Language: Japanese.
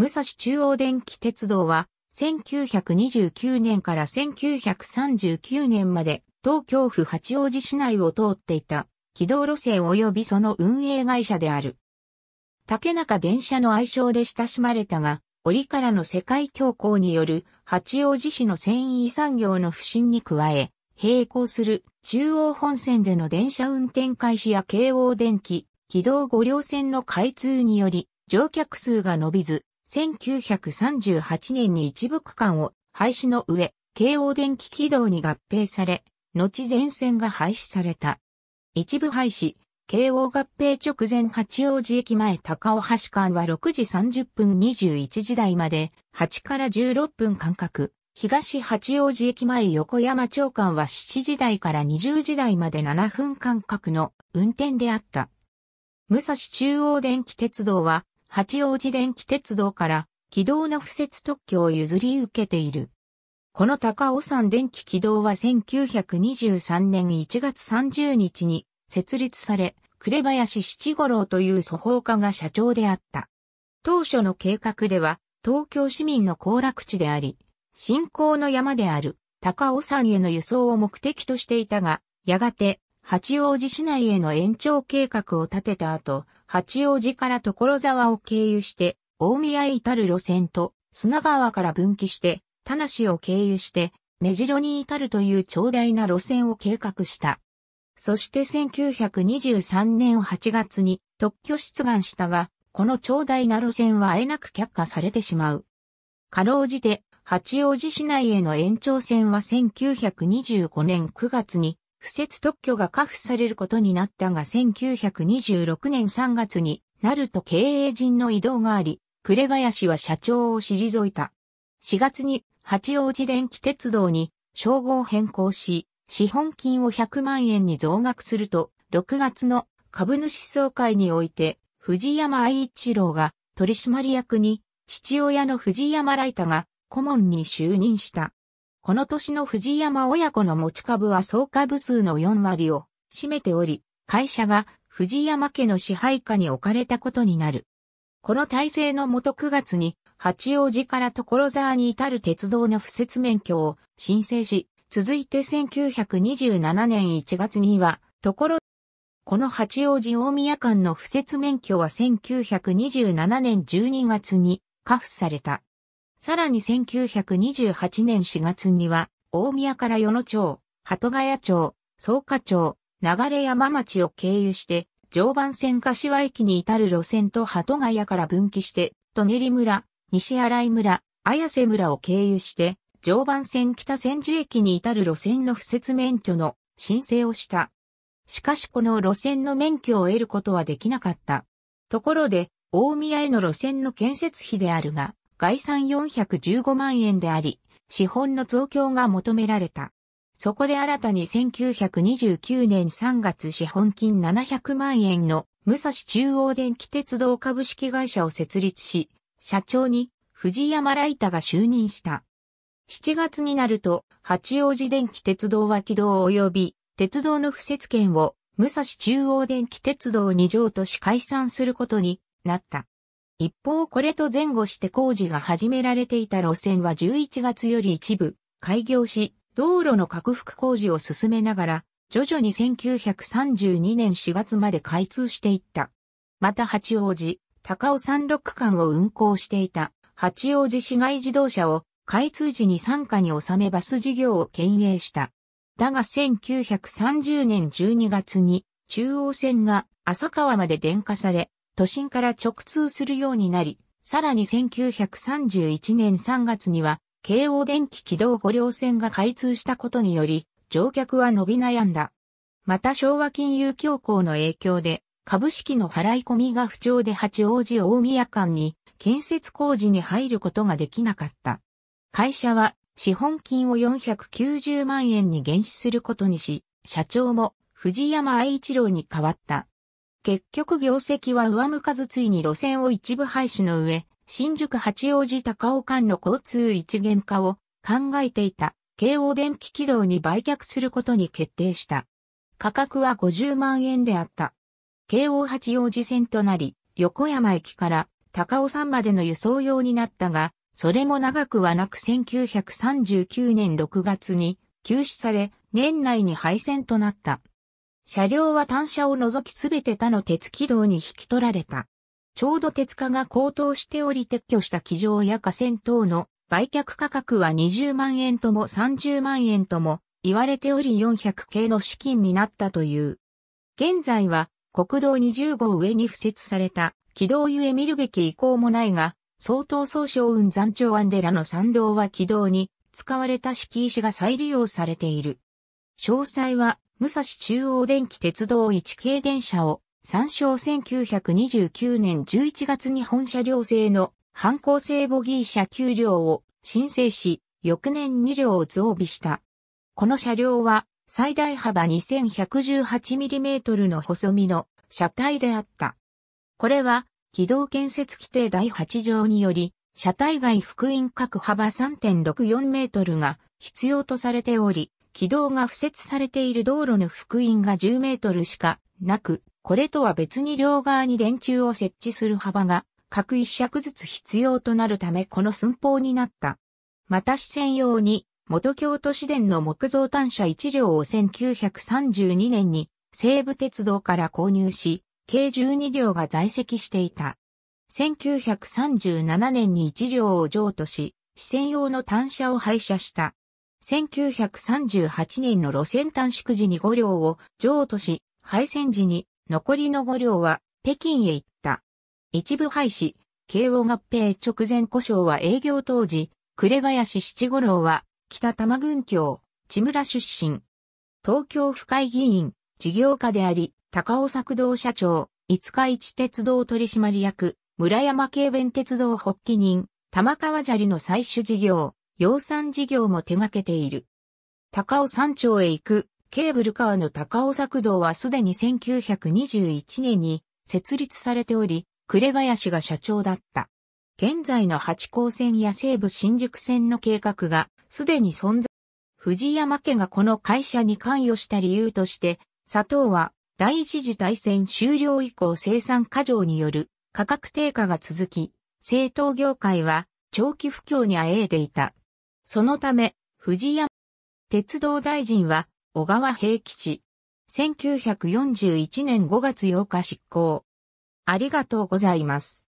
武蔵中央電気鉄道は、1929年から1939年まで東京府八王子市内を通っていた軌道路線及びその運営会社である。竹中電車の愛称で親しまれたが、折からの世界恐慌による八王子市の繊維産業の不振に加え、並行する中央本線での電車運転開始や京王電気、軌道五両線の開通により乗客数が伸びず、1938年に一部区間を廃止の上、京王電気軌道に合併され、後全線が廃止された。一部廃止、京王合併直前八王子駅前高尾橋間は6時30分21時台まで8から16分間隔。東八王子駅前横山町間は7時台から20時台まで7分間隔の運転であった。武蔵中央電気鉄道は八王子電気鉄道から軌道の敷設特許を譲り受けている。この高尾山電気軌道は1923年1月30日に設立され、紅林七五郎という祖法家が社長であった。当初の計画では、東京市民の行楽地であり、信仰の山である高尾山への輸送を目的としていたが、やがて八王子市内への延長計画を立てた後、八王子から所沢を経由して、大宮へ至る路線と、砂川から分岐して、田無を経由して、目白に至るという長大な路線を計画した。そして1923年8月に特許出願したが、この長大な路線はあえなく却下されてしまう。かろうじて、八王子市内への延長線は1925年9月に不設特許が可付されることになったが1926年3月になると経営陣の異動があり、紅林は社長を退いた。4月に八王子電気鉄道に称号変更し、資本金を100万円に増額すると、6月の株主総会において、藤山愛一郎が取締役に、父親の藤山ライタが顧問に就任した。この年の藤山親子の持ち株は総株数の4割を占めており、会社が藤山家の支配下に置かれたことになる。この体制のもと9月に、八王子から所沢に至る鉄道の不設免許を申請し、続いて1927年1月には、所この八王子大宮間の不設免許は1927年12月にカフされた。さらに1928年4月には、大宮から与野町、鳩ヶ谷町、草加町、流山町を経由して、常磐線柏駅に至る路線と鳩ヶ谷から分岐して、舎人村、西新井村、綾瀬村を経由して、常磐線北千住駅に至る路線の不設免許の申請をした。しかしこの路線の免許を得ることはできなかった。ところで、大宮への路線の建設費であるが、概算415万円であり、資本の増強が求められた。そこで新たに1929年3月資本金700万円の武蔵中央電気鉄道株式会社を設立し、社長に藤山ライタが就任した。7月になると、八王子電気鉄道は軌道及び、鉄道の不設権を武蔵中央電気鉄道二条都し解散することになった。一方これと前後して工事が始められていた路線は11月より一部開業し、道路の拡幅工事を進めながら、徐々に1932年4月まで開通していった。また八王子、高尾山六区間を運行していた八王子市街自動車を開通時に参加に収めバス事業を牽営した。だが1930年12月に中央線が浅川まで電化され、都心から直通するようになり、さらに1931年3月には、京王電気軌道5両線が開通したことにより、乗客は伸び悩んだ。また昭和金融恐慌の影響で、株式の払い込みが不調で八王子大宮間に建設工事に入ることができなかった。会社は資本金を490万円に減資することにし、社長も藤山愛一郎に代わった。結局業績は上向かずついに路線を一部廃止の上、新宿八王子高尾間の交通一元化を考えていた京王電気軌道に売却することに決定した。価格は50万円であった。京王八王子線となり、横山駅から高尾山までの輸送用になったが、それも長くはなく1939年6月に休止され、年内に廃線となった。車両は単車を除きすべて他の鉄軌道に引き取られた。ちょうど鉄化が高騰しており撤去した機場や河川等の売却価格は20万円とも30万円とも言われており400系の資金になったという。現在は国道20号上に付設された軌道ゆえ見るべき意向もないが、相当総称雲山頂アンデラの参道は軌道に使われた敷石が再利用されている。詳細は武蔵中央電気鉄道1系電車を参照1929年11月に本車両製の反抗性ボギー車9両を申請し、翌年2両を増備した。この車両は最大幅 2118mm の細身の車体であった。これは軌道建設規定第8条により、車体外福音角幅3.64メートルが必要とされており、軌道が付設されている道路の幅員が10メートルしかなく、これとは別に両側に電柱を設置する幅が各一尺ずつ必要となるためこの寸法になった。また視線用に元京都市電の木造単車1両を1932年に西武鉄道から購入し、計12両が在籍していた。1937年に1両を譲渡し、視線用の単車を廃車した。1938年の路線短縮時に5両を譲渡し、廃線時に残りの5両は北京へ行った。一部廃止、慶応合併直前故障は営業当時、紅林七五郎は北玉郡京、千村出身。東京府会議員、事業家であり、高尾作動社長、五日市鉄道取締役、村山軽弁鉄道発起人、玉川砂利の採取事業、養蚕事業も手掛けている。高尾山頂へ行くケーブルカーの高尾作道はすでに1921年に設立されており、紅林が社長だった。現在の八高線や西武新宿線の計画がすでに存在。藤山家がこの会社に関与した理由として、佐藤は第一次大戦終了以降生産過剰による価格低下が続き、政党業界は長期不況にあえいでいた。そのため、藤山鉄道大臣は、小川平吉。1941年5月8日執行。ありがとうございます。